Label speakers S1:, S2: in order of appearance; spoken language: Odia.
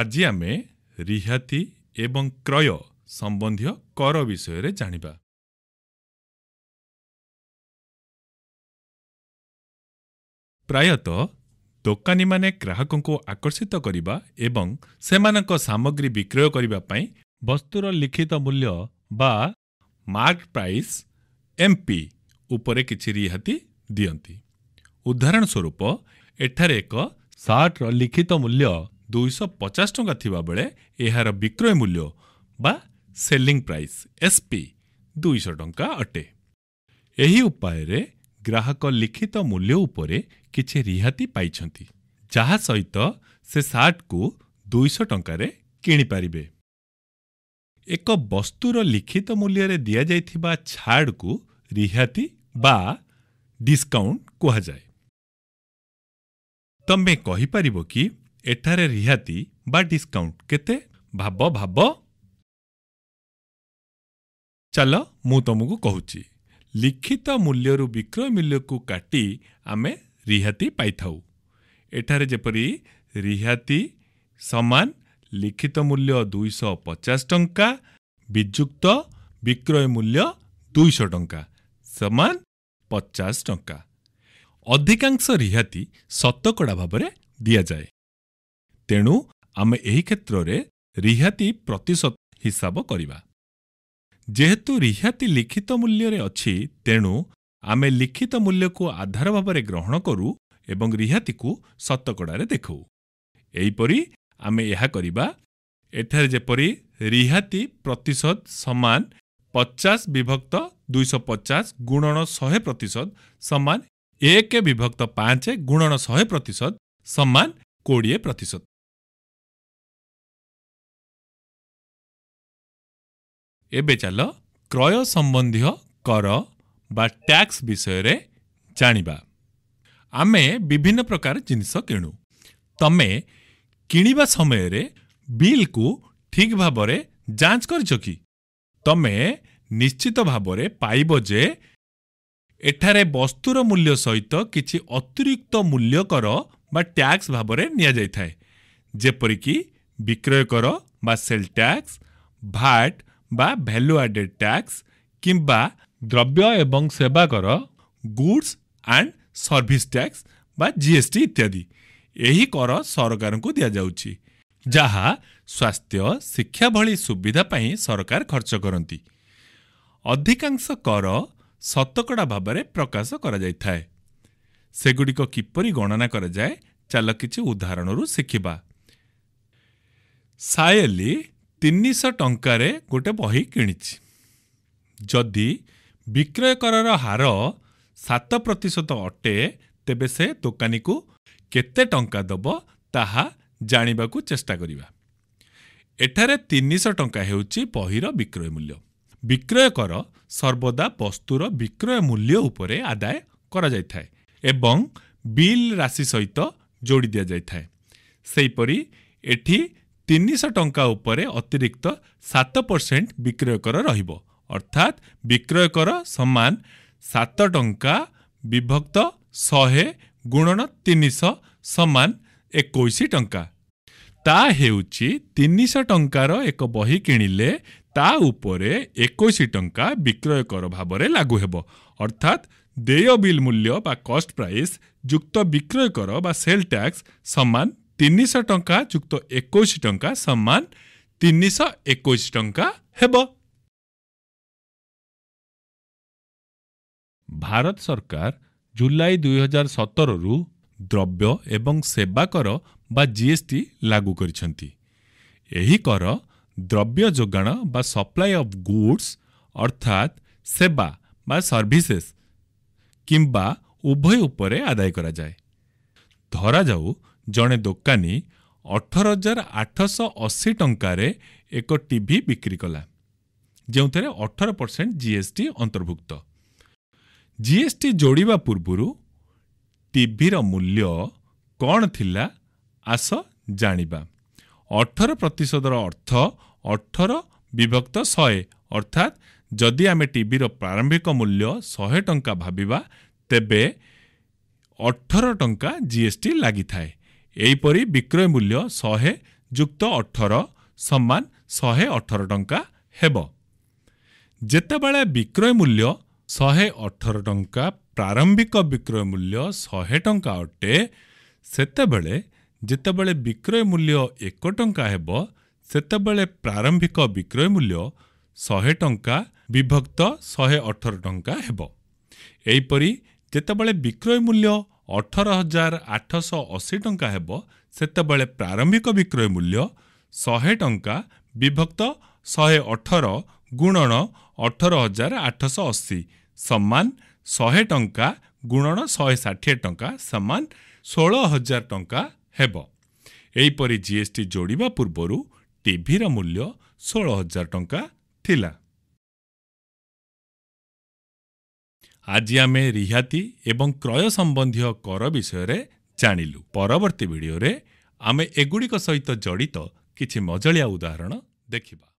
S1: ଆଜି ଆମେ ରିହାତି ଏବଂ କ୍ରୟ ସମ୍ବନ୍ଧୀୟ କର ବିଷୟରେ ଜାଣିବା ପ୍ରାୟତଃ ଦୋକାନୀମାନେ ଗ୍ରାହକଙ୍କୁ ଆକର୍ଷିତ କରିବା ଏବଂ ସେମାନଙ୍କ ସାମଗ୍ରୀ ବିକ୍ରୟ କରିବା ପାଇଁ ବସ୍ତୁର ଲିଖିତ ମୂଲ୍ୟ ବା ମାର୍କ ପ୍ରାଇସ୍ ଏମ୍ପି ଉପରେ କିଛି ରିହାତି ଦିଅନ୍ତି ଉଦାହରଣ ସ୍ୱରୂପ ଏଠାରେ ଏକ ସାର୍ଟର ଲିଖିତ ମୂଲ୍ୟ ଦୁଇଶହ ପଚାଶ ଟଙ୍କା ଥିବାବେଳେ ଏହାର ବିକ୍ରୟ ମୂଲ୍ୟ ବା ସେଲିଂ ପ୍ରାଇସ୍ ଏସ୍ପି ଦୁଇଶହ ଟଙ୍କା ଅଟେ ଏହି ଉପାୟରେ ଗ୍ରାହକ ଲିଖିତ ମୂଲ୍ୟ ଉପରେ କିଛି ରିହାତି ପାଇଛନ୍ତି ଯାହା ସହିତ ସେ ସାର୍ଟକୁ ଦୁଇଶହ ଟଙ୍କାରେ କିଣିପାରିବେ ଏକ ବସ୍ତୁର ଲିଖିତ ମୂଲ୍ୟରେ ଦିଆଯାଇଥିବା ଛାଡ଼କୁ ରିହାତି ବା ଡିସ୍କାଉଣ୍ଟ କୁହାଯାଏ ତମେ କହିପାରିବ କି ଏଠାରେ ରିହାତି ବା ଡିସ୍କାଉଣ୍ଟ କେତେ ଭାବ ଭାବ ଚାଲ ମୁଁ ତୁମକୁ କହୁଛି ଲିଖିତ ମୂଲ୍ୟରୁ ବିକ୍ରୟ ମୂଲ୍ୟକୁ କାଟି ଆମେ ରିହାତି ପାଇଥାଉ ଏଠାରେ ଯେପରି ରିହାତି ସମାନ ଲିଖିତ ମୂଲ୍ୟ ଦୁଇଶହ ପଚାଶ ଟଙ୍କା ବିଯୁକ୍ତ ବିକ୍ରୟ ମୂଲ୍ୟ ଦୁଇଶହ ଟଙ୍କା ସମାନ ପଚାଶ ଟଙ୍କା ଅଧିକାଂଶ ରିହାତି ଶତକଡ଼ା ଭାବରେ ଦିଆଯାଏ ତେଣୁ ଆମେ ଏହି କ୍ଷେତ୍ରରେ ରିହାତି ପ୍ରତିଶତ ହିସାବ କରିବା ଯେହେତୁ ରିହାତି ଲିଖିତ ମୂଲ୍ୟରେ ଅଛି ତେଣୁ ଆମେ ଲିଖିତ ମୂଲ୍ୟକୁ ଆଧାର ଭାବରେ ଗ୍ରହଣ କରୁ ଏବଂ ରିହାତିକୁ ଶତକଡ଼ାରେ ଦେଖୁ ଏହିପରି ଆମେ ଏହା କରିବା ଏଠାରେ ଯେପରି ରିହାତି ପ୍ରତିଶତ ସମାନ ପଚାଶ ବିଭକ୍ତ ଦୁଇଶହ ପଚାଶ ଗୁଣନ ଶହେ ପ୍ରତିଶତ ସମାନ ଏକ ବିଭକ୍ତ ପାଞ୍ଚ ଗୁଣନ ଶହେ ପ୍ରତିଶତ ସମାନ କୋଡ଼ିଏ ପ୍ରତିଶତ ଏବେ ଚାଲ କ୍ରୟ ସମ୍ବନ୍ଧୀୟ କର ବା ଟ୍ୟାକ୍ସ ବିଷୟରେ ଜାଣିବା ଆମେ ବିଭିନ୍ନ ପ୍ରକାର ଜିନିଷ କିଣୁ ତମେ କିଣିବା ସମୟରେ ବିଲ୍କୁ ଠିକ୍ ଭାବରେ ଯାଞ୍ଚ କରିଛ କି ତମେ ନିଶ୍ଚିତ ଭାବରେ ପାଇବ ଯେ ଏଠାରେ ବସ୍ତୁର ମୂଲ୍ୟ ସହିତ କିଛି ଅତିରିକ୍ତ ମୂଲ୍ୟ କର ବା ଟ୍ୟାକ୍ସ ଭାବରେ ନିଆଯାଇଥାଏ ଯେପରିକି ବିକ୍ରୟ କର ବା ସେଲ୍ ଟ୍ୟାକ୍ସ ଭାଟ୍ বা ভ্যালু আডেড ট্যাক্স কিংবা দ্রব্য এবং সেবা কর গুডস ଆଣ୍ଡ ସର୍ଭିସ୍ ଟ୍ୟାକ୍ସ ବା ଜିଏସ୍ଟି ଇତ୍ୟାଦି ଏହି କର ସରକାରଙ୍କୁ ଦିଆଯାଉଛି ଯାହା ସ୍ୱାସ୍ଥ୍ୟ ଶିକ୍ଷା ଭଳି ସୁବିଧା ପାଇଁ ସରକାର ଖର୍ଚ୍ଚ କରନ୍ତି ଅଧିକାଂଶ କର ଶତକଡ଼ା ଭାବରେ ପ୍ରକାଶ କରାଯାଇଥାଏ ସେଗୁଡ଼ିକ କିପରି ଗଣନା କରାଯାଏ ଚାଲ କିଛି ଉଦାହରଣରୁ ଶିଖିବା ସାୟଲି ତିନିଶହ ଟଙ୍କାରେ ଗୋଟିଏ ବହି କିଣିଛି ଯଦି ବିକ୍ରୟ କରର ହାର ସାତ ପ୍ରତିଶତ ଅଟେ ତେବେ ସେ ଦୋକାନୀକୁ କେତେ ଟଙ୍କା ଦେବ ତାହା ଜାଣିବାକୁ ଚେଷ୍ଟା କରିବା ଏଠାରେ ତିନିଶହ ଟଙ୍କା ହେଉଛି ବହିର ବିକ୍ରୟ ମୂଲ୍ୟ ବିକ୍ରୟ କର ସର୍ବଦା ବସ୍ତୁର ବିକ୍ରୟ ମୂଲ୍ୟ ଉପରେ ଆଦାୟ କରାଯାଇଥାଏ ଏବଂ ବିଲ୍ ରାଶି ସହିତ ଯୋଡ଼ି ଦିଆଯାଇଥାଏ ସେହିପରି ଏଠି तिनश टंका उपरे अतिरिक्त सत पर्सेन्ट बिक्रयकर रहेछ अर्थात् बिक्रयकर समान सत टा विभक्त शुणति समान एकैश टाहे तिन श बही किले तैश टा बिक्रयकर भाव लाग अर्थात् देय बल् मूल्य बा कस्ट प्राइस जुक्त बिक्रयर सेल्ल ट्याक्स समान ुक्त एकैश टा सम्मान तिनश एकै टा भारत सरकार जुलै दुई हजार सतरु द्रव्य एवा जिएसटी लागू गरिब्योगण बा सप्लाई अफ गुड्स अर्थात् सेवा सर्भिसेस किम्बा उभय उप आदय गराए धर ଜଣେ ଦୋକାନୀ ଅଠର ହଜାର ଆଠଶହ ଅଶୀ ଟଙ୍କାରେ ଏକ ଟିଭି ବିକ୍ରି କଲା ଯେଉଁଥିରେ ଅଠର ପରସେଣ୍ଟ ଜିଏସ୍ଟି ଅନ୍ତର୍ଭୁକ୍ତ ଜିଏସ୍ଟି ଯୋଡ଼ିବା ପୂର୍ବରୁ ଟିଭିର ମୂଲ୍ୟ କ'ଣ ଥିଲା ଆସ ଜାଣିବା ଅଠର ପ୍ରତିଶତର ଅର୍ଥ ଅଠର ବିଭକ୍ତ ଶହେ ଅର୍ଥାତ୍ ଯଦି ଆମେ ଟିଭିର ପ୍ରାରମ୍ଭିକ ମୂଲ୍ୟ ଶହେ ଟଙ୍କା ଭାବିବା ତେବେ ଅଠର ଟଙ୍କା ଜିଏସ୍ଟି ଲାଗିଥାଏ ଏହିପରି ବିକ୍ରୟ ମୂଲ୍ୟ ଶହେ ଯୁକ୍ତ ଅଠର ସମାନ ଶହେ ଅଠର ଟଙ୍କା ହେବ ଯେତେବେଳେ ବିକ୍ରୟ ମୂଲ୍ୟ ଶହେ ଅଠର ଟଙ୍କା ପ୍ରାରମ୍ଭିକ ବିକ୍ରୟ ମୂଲ୍ୟ ଶହେ ଟଙ୍କା ଅଟେ ସେତେବେଳେ ଯେତେବେଳେ ବିକ୍ରୟ ମୂଲ୍ୟ ଏକ ଟଙ୍କା ହେବ ସେତେବେଳେ ପ୍ରାରମ୍ଭିକ ବିକ୍ରୟ ମୂଲ୍ୟ ଶହେ ଟଙ୍କା ବିଭକ୍ତ ଶହେ ଅଠର ଟଙ୍କା ହେବ ଏହିପରି ଯେତେବେଳେ ବିକ୍ରୟ ମୂଲ୍ୟ ଅଠର ହଜାର ଆଠଶହ ଅଶୀ ଟଙ୍କା ହେବ ସେତେବେଳେ ପ୍ରାରମ୍ଭିକ ବିକ୍ରୟ ମୂଲ୍ୟ ଶହେ ଟଙ୍କା ବିଭକ୍ତ ଶହେ ଅଠର ଗୁଣନ ଅଠର ହଜାର ଆଠଶହ ଅଶୀ ସମାନ ଶହେ ଟଙ୍କା ଗୁଣନ ଶହେ ଷାଠିଏ ଟଙ୍କା ସମାନ ଷୋହଳ ହଜାର ଟଙ୍କା ହେବ ଏହିପରି ଜିଏସ୍ଟି ଯୋଡ଼ିବା ପୂର୍ବରୁ ଟିଭିର ମୂଲ୍ୟ ଷୋହଳ ହଜାର ଟଙ୍କା ଥିଲା ଆଜି ଆମେ ରିହାତି ଏବଂ କ୍ରୟ ସମ୍ବନ୍ଧୀୟ କର ବିଷୟରେ ଜାଣିଲୁ ପରବର୍ତ୍ତୀ ଭିଡ଼ିଓରେ ଆମେ ଏଗୁଡ଼ିକ ସହିତ ଜଡ଼ିତ କିଛି ମଜଳିଆ ଉଦାହରଣ ଦେଖିବା